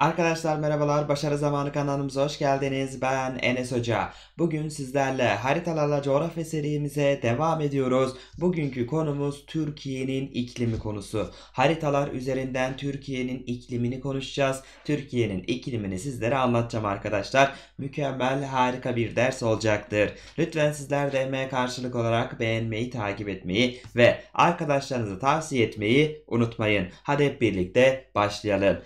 Arkadaşlar merhabalar, Başarı Zamanı kanalımıza hoş geldiniz. Ben Enes Hoca. Bugün sizlerle haritalarla coğrafya serimize devam ediyoruz. Bugünkü konumuz Türkiye'nin iklimi konusu. Haritalar üzerinden Türkiye'nin iklimini konuşacağız. Türkiye'nin iklimini sizlere anlatacağım arkadaşlar. Mükemmel, harika bir ders olacaktır. Lütfen sizler de emeğe karşılık olarak beğenmeyi, takip etmeyi ve arkadaşlarınızı tavsiye etmeyi unutmayın. Hadi hep birlikte başlayalım.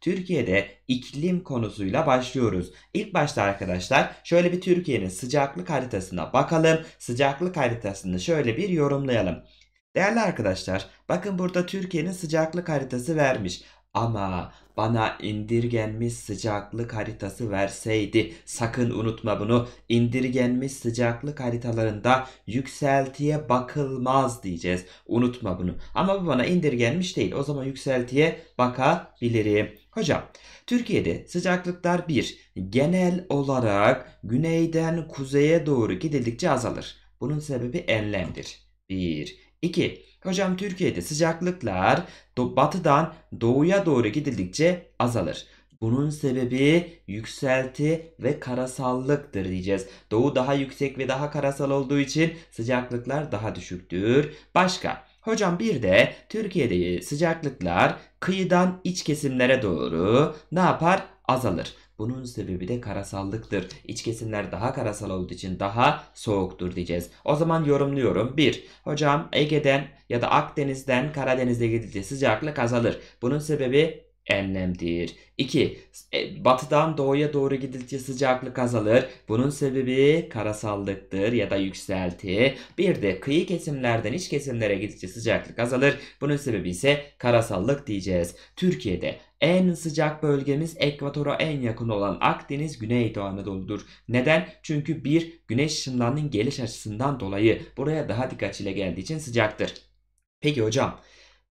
Türkiye'de iklim konusuyla başlıyoruz. İlk başta arkadaşlar şöyle bir Türkiye'nin sıcaklık haritasına bakalım. Sıcaklık haritasını şöyle bir yorumlayalım. Değerli arkadaşlar bakın burada Türkiye'nin sıcaklık haritası vermiş. Ama bana indirgenmiş sıcaklık haritası verseydi sakın unutma bunu indirgenmiş sıcaklık haritalarında yükseltiye bakılmaz diyeceğiz unutma bunu ama bu bana indirgenmiş değil o zaman yükseltiye bakabilirim Hocam, Türkiye'de sıcaklıklar bir genel olarak güneyden kuzeye doğru gidildikçe azalır. Bunun sebebi enlemdir. 1. 2. Hocam Türkiye'de sıcaklıklar do batıdan doğuya doğru gidildikçe azalır. Bunun sebebi yükselti ve karasallıktır diyeceğiz. Doğu daha yüksek ve daha karasal olduğu için sıcaklıklar daha düşüktür. Başka Hocam bir de Türkiye'de sıcaklıklar kıyıdan iç kesimlere doğru ne yapar? Azalır. Bunun sebebi de karasallıktır. İç kesimler daha karasal olduğu için daha soğuktur diyeceğiz. O zaman yorumluyorum. 1. Hocam Ege'den ya da Akdeniz'den Karadeniz'e gidince sıcaklık azalır. Bunun sebebi enlemdir. 2. E, batıdan doğuya doğru gidilce sıcaklık azalır. Bunun sebebi karasallıktır ya da yükselti. Bir de kıyı kesimlerden iç kesimlere gidince sıcaklık azalır. Bunun sebebi ise karasallık diyeceğiz. Türkiye'de en sıcak bölgemiz ekvatora en yakın olan Akdeniz Güneydoğu Anadolu'dur. Neden? Çünkü bir güneş ışınlarının geliş açısından dolayı buraya daha dikkat ile geldiği için sıcaktır. Peki hocam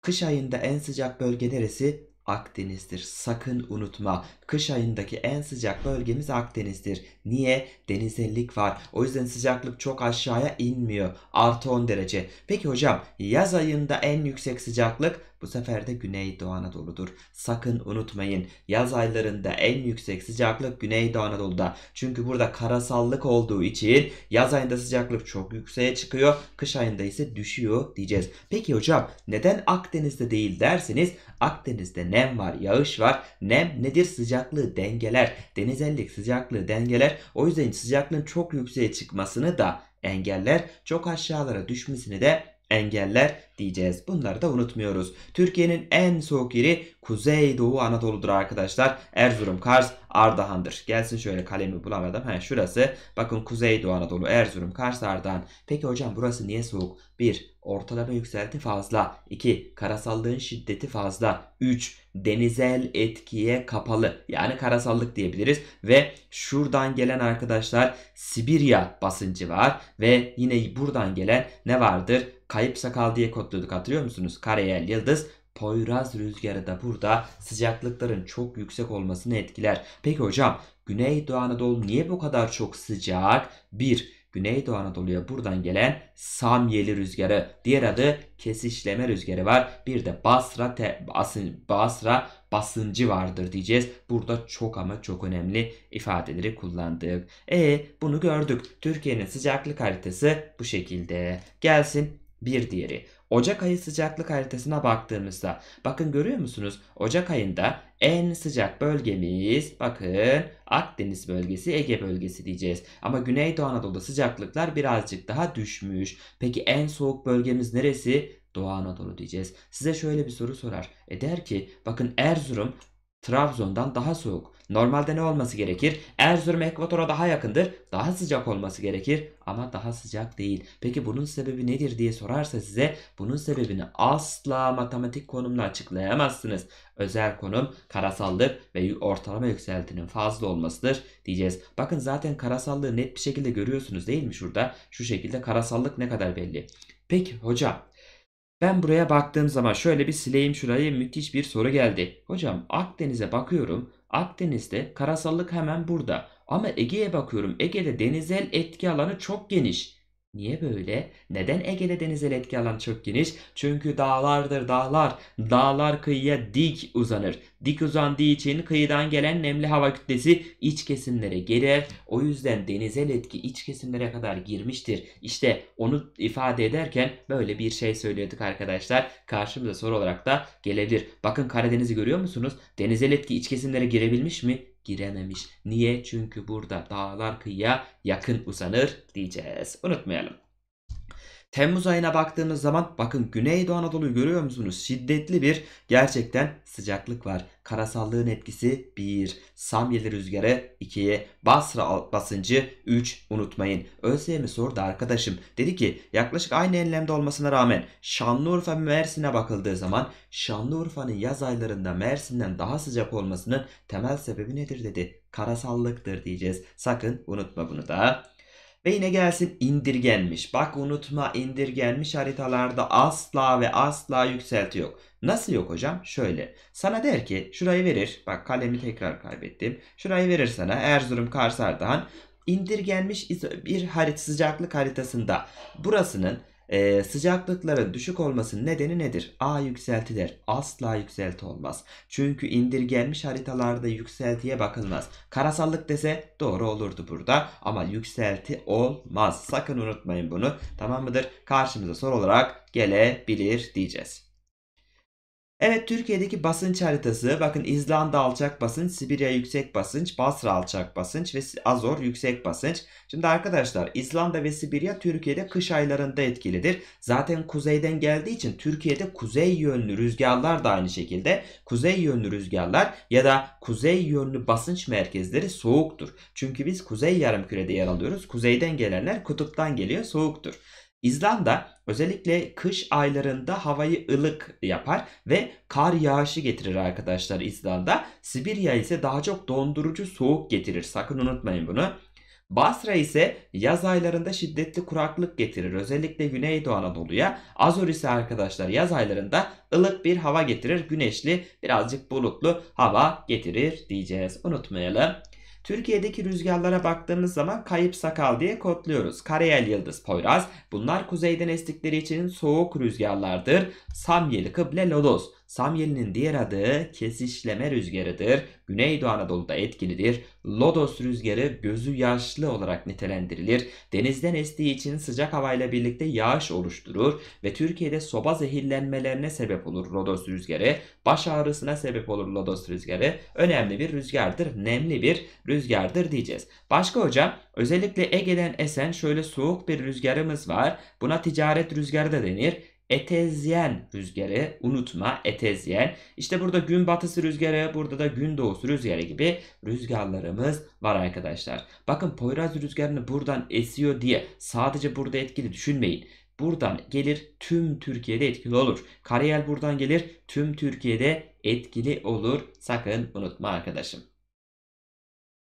Kış ayında en sıcak bölge neresi? Akdeniz'dir. Sakın unutma. Kış ayındaki en sıcak bölgemiz Akdeniz'dir. Niye? Denizellik var. O yüzden sıcaklık çok aşağıya inmiyor. Artı 10 derece. Peki hocam yaz ayında en yüksek sıcaklık bu sefer de Güneydoğu Anadolu'dur. Sakın unutmayın yaz aylarında en yüksek sıcaklık Güneydoğu Anadolu'da. Çünkü burada karasallık olduğu için yaz ayında sıcaklık çok yükseğe çıkıyor. Kış ayında ise düşüyor diyeceğiz. Peki hocam neden Akdeniz'de değil derseniz Akdeniz'de nem var, yağış var. Nem nedir? Sıcaklığı dengeler. Denizellik sıcaklığı dengeler. O yüzden sıcaklığın çok yükseğe çıkmasını da engeller. Çok aşağılara düşmesini de engeller diyeceğiz. Bunları da unutmuyoruz. Türkiye'nin en soğuk yeri kuzeydoğu Anadolu'dur arkadaşlar. Erzurum, Kars, Ardahan'dır. Gelsin şöyle kalemi bulamadım. Ha şurası. Bakın kuzeydoğu Anadolu, Erzurum, Kars, Ardahan. Peki hocam burası niye soğuk? 1. Ortalama yükselti fazla. 2. Karasallığın şiddeti fazla. 3. Denizel etkiye kapalı. Yani karasallık diyebiliriz. Ve şuradan gelen arkadaşlar Sibirya basıncı var. Ve yine buradan gelen ne vardır? Kayıp sakal diye kodluyorduk hatırlıyor musunuz? Karayel yıldız Poyraz rüzgarı da burada sıcaklıkların çok yüksek olmasını etkiler. Peki hocam Güneydoğu Anadolu niye bu kadar çok sıcak? 1. Güneydoğu Anadolu'ya buradan gelen Samyeli rüzgarı. Diğer adı kesişleme rüzgarı var. Bir de Basra, te, basın, Basra basıncı vardır diyeceğiz. Burada çok ama çok önemli ifadeleri kullandık. E bunu gördük. Türkiye'nin sıcaklık haritası bu şekilde. Gelsin bir diğeri. Ocak ayı sıcaklık haritasına baktığımızda bakın görüyor musunuz? Ocak ayında en sıcak bölgemiz bakın Akdeniz bölgesi Ege bölgesi diyeceğiz. Ama Güneydoğu Anadolu'da sıcaklıklar birazcık daha düşmüş. Peki en soğuk bölgemiz neresi? Doğu Anadolu diyeceğiz. Size şöyle bir soru sorar. E der ki bakın Erzurum Trabzon'dan daha soğuk. Normalde ne olması gerekir? Erzurum ekvatora daha yakındır. Daha sıcak olması gerekir ama daha sıcak değil. Peki bunun sebebi nedir diye sorarsa size bunun sebebini asla matematik konumla açıklayamazsınız. Özel konum karasallık ve ortalama yükseltinin fazla olmasıdır diyeceğiz. Bakın zaten karasallığı net bir şekilde görüyorsunuz değil mi şurada? Şu şekilde karasallık ne kadar belli. Peki hocam ben buraya baktığım zaman şöyle bir sileyim şurayı müthiş bir soru geldi. Hocam Akdeniz'e bakıyorum. Akdeniz'de karasallık hemen burada. Ama Ege'ye bakıyorum. Ege'de denizel etki alanı çok geniş. Niye böyle? Neden Ege'de denizel etki alan çok geniş? Çünkü dağlardır dağlar. Dağlar kıyıya dik uzanır. Dik uzandığı için kıyıdan gelen nemli hava kütlesi iç kesimlere girer. O yüzden denizel etki iç kesimlere kadar girmiştir. İşte onu ifade ederken böyle bir şey söylüyorduk arkadaşlar. Karşımıza soru olarak da gelebilir. Bakın Karadeniz'i görüyor musunuz? Denizel etki iç kesimlere girebilmiş mi? girememiş. Niye? Çünkü burada dağlar kıyıya yakın uzanır diyeceğiz. Unutmayalım. Temmuz ayına baktığımız zaman bakın Güneydoğu Anadolu'yu görüyor musunuz? Şiddetli bir gerçekten sıcaklık var. Karasallığın etkisi 1, Samyeli rüzgarı 2, Basra basıncı 3 unutmayın. ÖSYM sordu arkadaşım. Dedi ki yaklaşık aynı enlemde olmasına rağmen Şanlıurfa Mersin'e bakıldığı zaman Şanlıurfa'nın yaz aylarında Mersin'den daha sıcak olmasının temel sebebi nedir dedi. Karasallıktır diyeceğiz. Sakın unutma bunu da. Ve gelsin indirgenmiş. Bak unutma indirgenmiş haritalarda asla ve asla yükselti yok. Nasıl yok hocam? Şöyle. Sana der ki şurayı verir. Bak kalemi tekrar kaybettim. Şurayı verir sana Erzurum Kars Ardahan. indirgenmiş bir harit sıcaklık haritasında burasının ee, sıcaklıkların düşük olmasının nedeni nedir? A yükseltiler. Asla yükselti olmaz. Çünkü indirgenmiş haritalarda yükseltiye bakılmaz. Karasallık dese doğru olurdu burada. Ama yükselti olmaz. Sakın unutmayın bunu. Tamam mıdır? Karşımıza soru olarak gelebilir diyeceğiz. Evet Türkiye'deki basınç haritası bakın İzlanda alçak basınç, Sibirya yüksek basınç, Basra alçak basınç ve Azor yüksek basınç. Şimdi arkadaşlar İzlanda ve Sibirya Türkiye'de kış aylarında etkilidir. Zaten kuzeyden geldiği için Türkiye'de kuzey yönlü rüzgarlar da aynı şekilde kuzey yönlü rüzgarlar ya da kuzey yönlü basınç merkezleri soğuktur. Çünkü biz kuzey yarım kürede yer alıyoruz. Kuzeyden gelenler kutuptan geliyor soğuktur. İzlanda özellikle kış aylarında havayı ılık yapar ve kar yağışı getirir arkadaşlar İzlanda. Sibirya ise daha çok dondurucu soğuk getirir. Sakın unutmayın bunu. Basra ise yaz aylarında şiddetli kuraklık getirir. Özellikle Güneydoğu Anadolu'ya. Azor ise arkadaşlar yaz aylarında ılık bir hava getirir. Güneşli, birazcık bulutlu hava getirir diyeceğiz. Unutmayalım. Türkiye'deki rüzgarlara baktığımız zaman kayıp sakal diye kodluyoruz. Kareyel yıldız Poyraz. Bunlar kuzeyden estikleri için soğuk rüzgarlardır. Samyeli kıble lodos. Samyeli'nin diğer adı kesişleme rüzgarıdır. Güneydoğu Anadolu'da etkilidir. Lodos rüzgarı gözü yaşlı olarak nitelendirilir. Denizden estiği için sıcak havayla birlikte yağış oluşturur ve Türkiye'de soba zehirlenmelerine sebep olur Lodos rüzgarı. Baş ağrısına sebep olur Lodos rüzgarı. Önemli bir rüzgardır, nemli bir rüzgardır diyeceğiz. Başka hocam özellikle Ege'den esen şöyle soğuk bir rüzgarımız var. Buna ticaret rüzgarı da denir. Etezyen rüzgarı unutma etezyen. İşte burada gün batısı rüzgarı burada da gün doğusu rüzgarı gibi rüzgarlarımız var arkadaşlar. Bakın Poyraz rüzgarını buradan esiyor diye sadece burada etkili düşünmeyin. Buradan gelir tüm Türkiye'de etkili olur. Karayel buradan gelir tüm Türkiye'de etkili olur. Sakın unutma arkadaşım.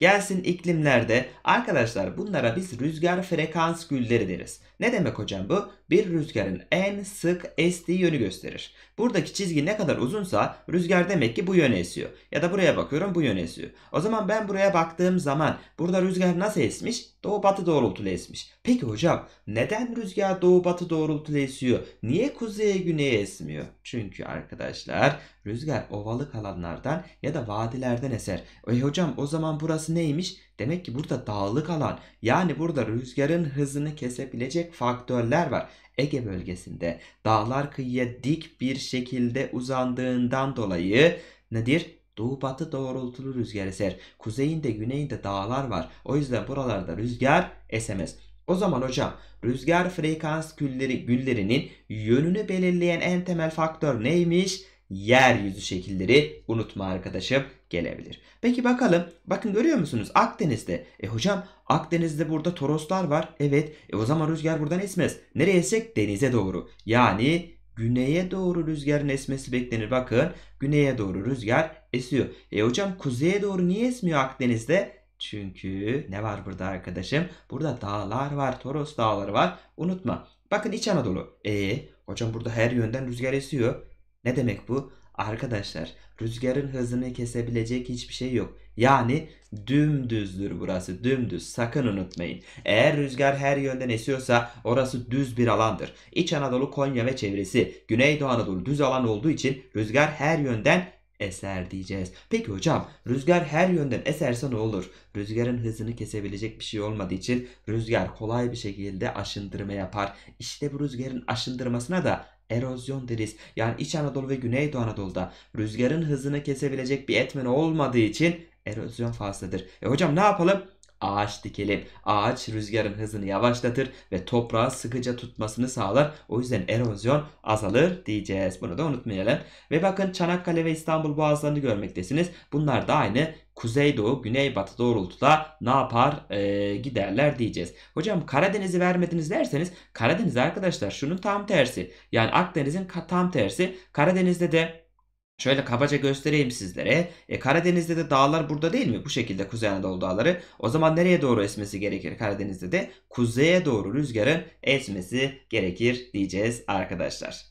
Gelsin iklimlerde arkadaşlar bunlara biz rüzgar frekans gülleri deriz. Ne demek hocam bu? Bir rüzgarın en sık estiği yönü gösterir. Buradaki çizgi ne kadar uzunsa rüzgar demek ki bu yöne esiyor. Ya da buraya bakıyorum bu yöne esiyor. O zaman ben buraya baktığım zaman burada rüzgar nasıl esmiş? Doğu batı doğrultulu esmiş. Peki hocam neden rüzgar doğu batı doğrultulu esiyor? Niye kuzeye güneye esmiyor? Çünkü arkadaşlar Rüzgar ovalık alanlardan ya da vadilerden eser. E hocam o zaman burası neymiş? Demek ki burada dağlık alan. Yani burada rüzgarın hızını kesebilecek faktörler var. Ege bölgesinde dağlar kıyıya dik bir şekilde uzandığından dolayı nedir? Doğu batı doğrultulu rüzgar eser. Kuzeyinde güneyinde dağlar var. O yüzden buralarda rüzgar esemez. O zaman hocam rüzgar frekans gülleri, güllerinin yönünü belirleyen en temel faktör neymiş? yeryüzü şekilleri unutma arkadaşım gelebilir. Peki bakalım. Bakın görüyor musunuz? Akdeniz'de. E hocam Akdeniz'de burada toroslar var. Evet. E o zaman rüzgar buradan esmez. Nereye esecek? Denize doğru. Yani güneye doğru rüzgarın esmesi beklenir. Bakın güneye doğru rüzgar esiyor. E hocam kuzeye doğru niye esmiyor Akdeniz'de? Çünkü ne var burada arkadaşım? Burada dağlar var. Toros dağları var. Unutma. Bakın İç Anadolu. E hocam burada her yönden rüzgar esiyor. Ne demek bu? Arkadaşlar rüzgarın hızını kesebilecek hiçbir şey yok. Yani dümdüzdür burası dümdüz sakın unutmayın. Eğer rüzgar her yönden esiyorsa orası düz bir alandır. İç Anadolu Konya ve çevresi Güneydoğu Anadolu düz alan olduğu için rüzgar her yönden eser diyeceğiz. Peki hocam rüzgar her yönden eserse ne olur? Rüzgarın hızını kesebilecek bir şey olmadığı için rüzgar kolay bir şekilde aşındırma yapar. İşte bu rüzgarın aşındırmasına da erozyon deriz. Yani İç Anadolu ve Güneydoğu Anadolu'da rüzgarın hızını kesebilecek bir etmen olmadığı için erozyon fazladır. E hocam ne yapalım? Ağaç dikelim. Ağaç rüzgarın hızını yavaşlatır ve toprağı sıkıca tutmasını sağlar. O yüzden erozyon azalır diyeceğiz. Bunu da unutmayalım. Ve bakın Çanakkale ve İstanbul boğazlarını görmektesiniz. Bunlar da aynı kuzeydoğu güneybatı doğrultuda ne yapar e, giderler diyeceğiz. Hocam Karadeniz'i vermediniz derseniz Karadeniz arkadaşlar şunun tam tersi. Yani Akdeniz'in tam tersi. Karadeniz'de de Şöyle kabaca göstereyim sizlere. E, Karadeniz'de de dağlar burada değil mi? Bu şekilde Kuzey Anadolu dağları. O zaman nereye doğru esmesi gerekir Karadeniz'de de? Kuzeye doğru rüzgarın esmesi gerekir diyeceğiz arkadaşlar.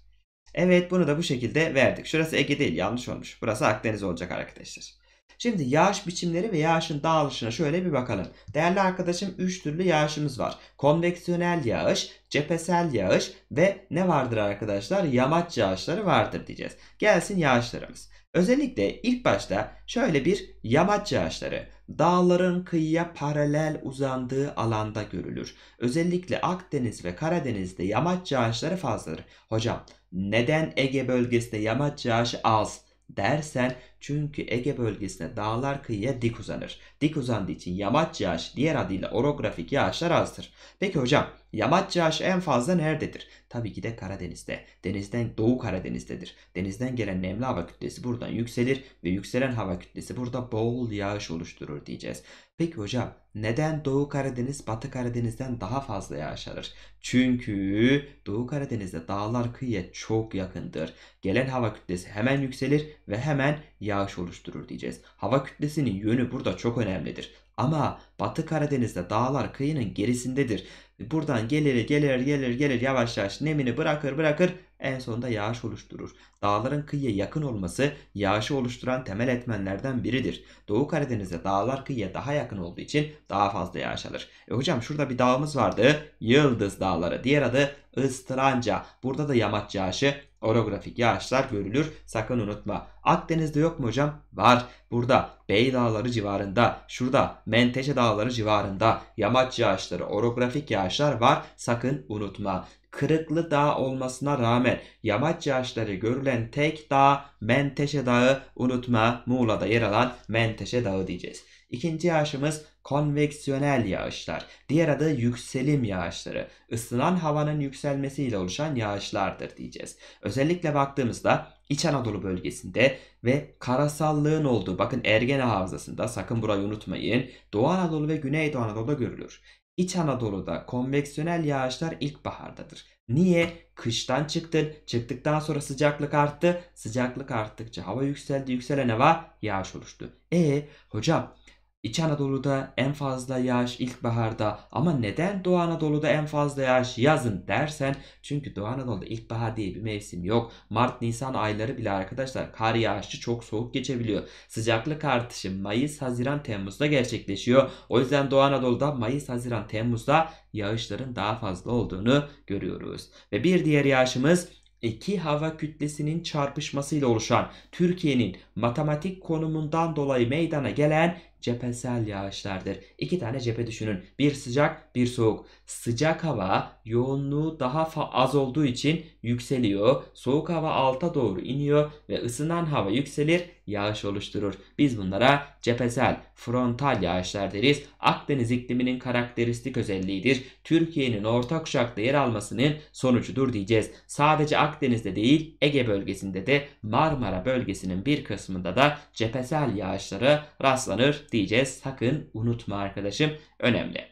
Evet bunu da bu şekilde verdik. Şurası Ege değil yanlış olmuş. Burası Akdeniz olacak arkadaşlar. Şimdi yağış biçimleri ve yağışın dağılışına şöyle bir bakalım. Değerli arkadaşım 3 türlü yağışımız var. Konveksiyonel yağış, cephesel yağış ve ne vardır arkadaşlar? Yamaç yağışları vardır diyeceğiz. Gelsin yağışlarımız. Özellikle ilk başta şöyle bir yamaç yağışları dağların kıyıya paralel uzandığı alanda görülür. Özellikle Akdeniz ve Karadeniz'de yamaç yağışları fazladır. Hocam neden Ege bölgesinde yamaç yağışı az? dersen çünkü Ege Bölgesi'ne dağlar kıyıya dik uzanır. Dik uzandığı için yamaç yağış diğer adıyla orografik yağışlar azdır. Peki hocam Yamaç yağışı en fazla nerededir? Tabii ki de Karadeniz'de. Denizden Doğu Karadeniz'dedir. Denizden gelen nemli hava kütlesi buradan yükselir ve yükselen hava kütlesi burada bol yağış oluşturur diyeceğiz. Peki hocam neden Doğu Karadeniz Batı Karadeniz'den daha fazla yağış alır? Çünkü Doğu Karadeniz'de dağlar kıyıya çok yakındır. Gelen hava kütlesi hemen yükselir ve hemen yağış oluşturur diyeceğiz. Hava kütlesinin yönü burada çok önemlidir. Ama Batı Karadeniz'de dağlar kıyının gerisindedir e, buradan gelir gelir gelir gelir yavaş yavaş nemini bırakır bırakır en sonunda yağış oluşturur. Dağların kıyıya yakın olması yağışı oluşturan temel etmenlerden biridir. Doğu Karadeniz'de dağlar kıyıya daha yakın olduğu için daha fazla yağış alır. E hocam şurada bir dağımız vardı. Yıldız Dağları. Diğer adı Istranca. Burada da yamaç yağışı orografik yağışlar görülür. Sakın unutma. Akdeniz'de yok mu hocam? Var. Burada Bey Dağları civarında, şurada Menteşe Dağları civarında yamaç yağışları, orografik yağışlar var. Sakın unutma. Kırıklı dağ olmasına rağmen yamaç yağışları görülen tek dağ Menteşe Dağı unutma Muğla'da yer alan Menteşe Dağı diyeceğiz. İkinci yağışımız konveksiyonel yağışlar, diğer adı yükselim yağışları, ısınan havanın yükselmesiyle oluşan yağışlardır diyeceğiz. Özellikle baktığımızda İç Anadolu bölgesinde ve karasallığın olduğu bakın Ergene havzasında sakın burayı unutmayın Doğu Anadolu ve Güneydoğu Anadolu'da görülür. İç Anadolu'da konveksiyonel yağışlar ilkbahardadır. Niye? Kıştan çıktın. Çıktıktan sonra sıcaklık arttı. Sıcaklık arttıkça hava yükseldi. Yükselen hava yağış oluştu. E hocam İç Anadolu'da en fazla yağış ilkbaharda ama neden Doğu Anadolu'da en fazla yağış yazın dersen çünkü Doğu Anadolu'da ilkbahar diye bir mevsim yok. Mart Nisan ayları bile arkadaşlar kar yağışı çok soğuk geçebiliyor. Sıcaklık artışı Mayıs Haziran Temmuz'da gerçekleşiyor. O yüzden Doğu Anadolu'da Mayıs Haziran Temmuz'da yağışların daha fazla olduğunu görüyoruz. Ve bir diğer yağışımız iki hava kütlesinin çarpışmasıyla oluşan Türkiye'nin matematik konumundan dolayı meydana gelen cephesel yağışlardır. İki tane cephe düşünün. Bir sıcak, bir soğuk. Sıcak hava yoğunluğu daha az olduğu için yükseliyor. Soğuk hava alta doğru iniyor ve ısınan hava yükselir, yağış oluşturur. Biz bunlara cephesel, frontal yağışlar deriz. Akdeniz ikliminin karakteristik özelliğidir. Türkiye'nin orta kuşakta yer almasının sonucudur diyeceğiz. Sadece Akdeniz'de değil, Ege bölgesinde de Marmara bölgesinin bir kısmında da cephesel yağışları rastlanır diyeceğiz. Sakın unutma arkadaşım. Önemli.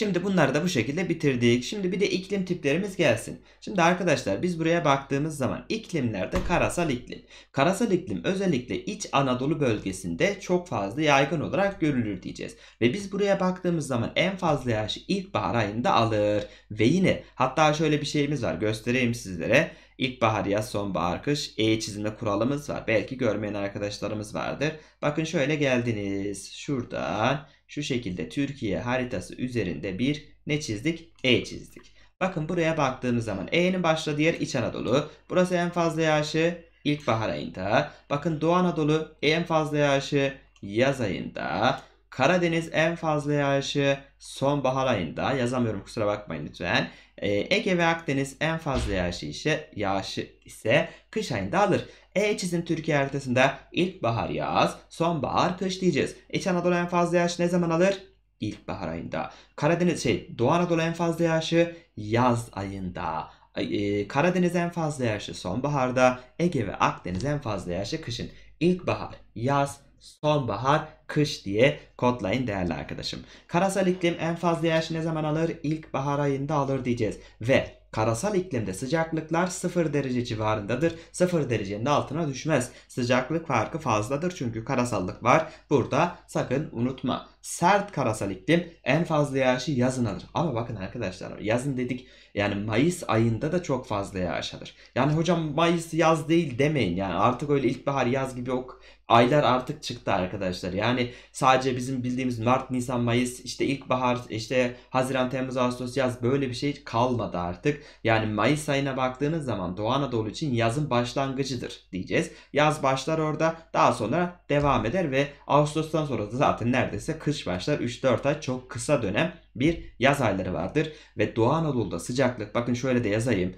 Şimdi bunları da bu şekilde bitirdik. Şimdi bir de iklim tiplerimiz gelsin. Şimdi arkadaşlar biz buraya baktığımız zaman iklimlerde karasal iklim. Karasal iklim özellikle iç Anadolu bölgesinde çok fazla yaygın olarak görülür diyeceğiz. Ve biz buraya baktığımız zaman en fazla yağışı ilkbahar ayında alır. Ve yine hatta şöyle bir şeyimiz var göstereyim sizlere. İlkbahar, ya sonbahar, kış E çizimde kuralımız var. Belki görmeyen arkadaşlarımız vardır. Bakın şöyle geldiniz. Şuradan şu şekilde Türkiye haritası üzerinde bir ne çizdik? E çizdik. Bakın buraya baktığımız zaman E'nin başladığı yer İç Anadolu. Burası en fazla yağışı ilkbahar ayında. Bakın Doğu Anadolu en fazla yağışı yaz ayında. Karadeniz en fazla yağışı sonbahar ayında. Yazamıyorum kusura bakmayın lütfen. Ee, Ege ve Akdeniz en fazla yağışı ise, yağışı ise kış ayında alır. E çizim Türkiye haritasında ilkbahar yaz, sonbahar kış diyeceğiz. İç Anadolu en fazla yağış ne zaman alır? İlkbahar ayında. Karadeniz şey Doğu Anadolu en fazla yağışı yaz ayında. E, Karadeniz en fazla yağışı sonbaharda. Ege ve Akdeniz en fazla yağışı kışın. İlkbahar, yaz, sonbahar, kış diye kodlayın değerli arkadaşım. Karasal iklim en fazla yağışı ne zaman alır? İlkbahar ayında alır diyeceğiz. Ve Karasal iklimde sıcaklıklar 0 derece civarındadır. 0 derecenin altına düşmez. Sıcaklık farkı fazladır çünkü karasallık var. Burada sakın unutma. Sert karasal iklim en fazla yağışı yazın alır. Ama bakın arkadaşlar yazın dedik yani Mayıs ayında da çok fazla yağış alır. Yani hocam Mayıs yaz değil demeyin. Yani artık öyle ilkbahar yaz gibi ok aylar artık çıktı arkadaşlar. Yani sadece bizim bildiğimiz Mart, Nisan, Mayıs, işte ilkbahar, işte Haziran, Temmuz, Ağustos, yaz böyle bir şey kalmadı artık. Yani Mayıs ayına baktığınız zaman Doğu Anadolu için yazın başlangıcıdır diyeceğiz. Yaz başlar orada daha sonra devam eder ve Ağustos'tan sonra da zaten neredeyse kış başlar. 3-4 ay çok kısa dönem bir yaz ayları vardır. Ve Doğu Anadolu'da sıcaklık bakın şöyle de yazayım.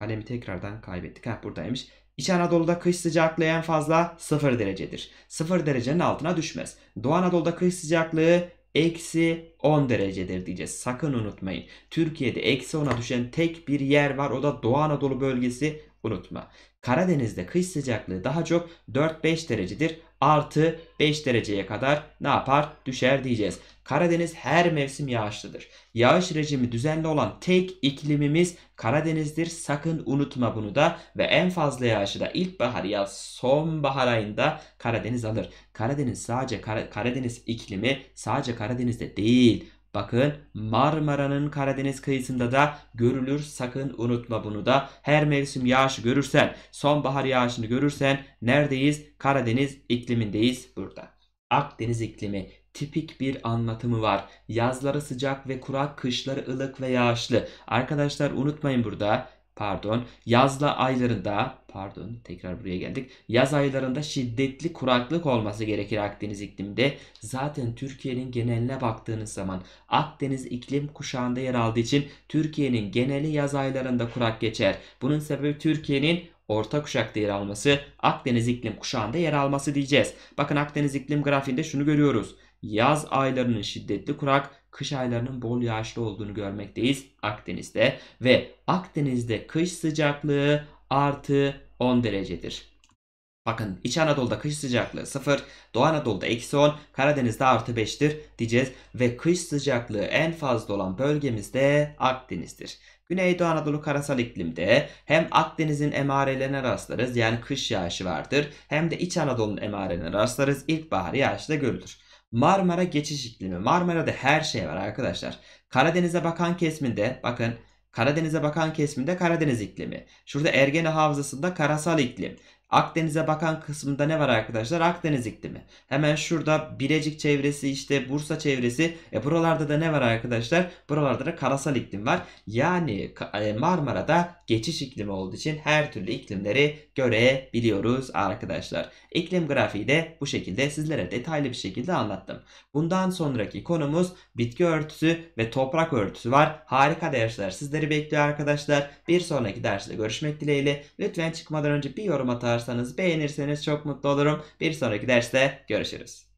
Kalemi tekrardan kaybettik. Ha buradaymış. İç Anadolu'da kış sıcaklığı en fazla 0 derecedir. 0 derecenin altına düşmez. Doğu Anadolu'da kış sıcaklığı eksi 10 derecedir diyeceğiz. Sakın unutmayın. Türkiye'de eksi 10'a düşen tek bir yer var. O da Doğu Anadolu bölgesi unutma. Karadeniz'de kış sıcaklığı daha çok 4-5 derecedir artı 5 dereceye kadar ne yapar? Düşer diyeceğiz. Karadeniz her mevsim yağışlıdır. Yağış rejimi düzenli olan tek iklimimiz Karadeniz'dir. Sakın unutma bunu da ve en fazla yağışı da ilkbahar ya sonbahar ayında Karadeniz alır. Karadeniz sadece Kar Karadeniz iklimi sadece Karadeniz'de değil Bakın Marmara'nın Karadeniz kıyısında da görülür. Sakın unutma bunu da. Her mevsim yağışı görürsen, sonbahar yağışını görürsen neredeyiz? Karadeniz iklimindeyiz burada. Akdeniz iklimi tipik bir anlatımı var. Yazları sıcak ve kurak, kışları ılık ve yağışlı. Arkadaşlar unutmayın burada pardon yazla aylarında pardon tekrar buraya geldik. Yaz aylarında şiddetli kuraklık olması gerekir Akdeniz ikliminde. Zaten Türkiye'nin geneline baktığınız zaman Akdeniz iklim kuşağında yer aldığı için Türkiye'nin geneli yaz aylarında kurak geçer. Bunun sebebi Türkiye'nin orta kuşakta yer alması, Akdeniz iklim kuşağında yer alması diyeceğiz. Bakın Akdeniz iklim grafiğinde şunu görüyoruz. Yaz aylarının şiddetli kurak, kış aylarının bol yağışlı olduğunu görmekteyiz Akdeniz'de ve Akdeniz'de kış sıcaklığı artı 10 derecedir. Bakın İç Anadolu'da kış sıcaklığı 0, Doğu Anadolu'da eksi 10, Karadeniz'de artı 5'tir diyeceğiz. Ve kış sıcaklığı en fazla olan bölgemiz de Akdeniz'dir. Güneydoğu Anadolu karasal iklimde hem Akdeniz'in emarelerine rastlarız yani kış yağışı vardır hem de İç Anadolu'nun emarelerine rastlarız ilkbahar yağışı da görülür. Marmara geçiş iklimi. Marmara'da her şey var arkadaşlar. Karadeniz'e bakan kesiminde bakın Karadeniz'e bakan kesiminde Karadeniz iklimi. Şurada Ergene Havzası'nda karasal iklim. Akdeniz'e bakan kısmında ne var arkadaşlar? Akdeniz iklimi. Hemen şurada Bilecik çevresi işte Bursa çevresi. E buralarda da ne var arkadaşlar? Buralarda da karasal iklim var. Yani e, Marmara'da geçiş iklimi olduğu için her türlü iklimleri görebiliyoruz arkadaşlar. İklim grafiği de bu şekilde sizlere detaylı bir şekilde anlattım. Bundan sonraki konumuz bitki örtüsü ve toprak örtüsü var. Harika dersler sizleri bekliyor arkadaşlar. Bir sonraki derste görüşmek dileğiyle. Lütfen çıkmadan önce bir yorum atarsanız beğenirseniz çok mutlu olurum. Bir sonraki derste görüşürüz.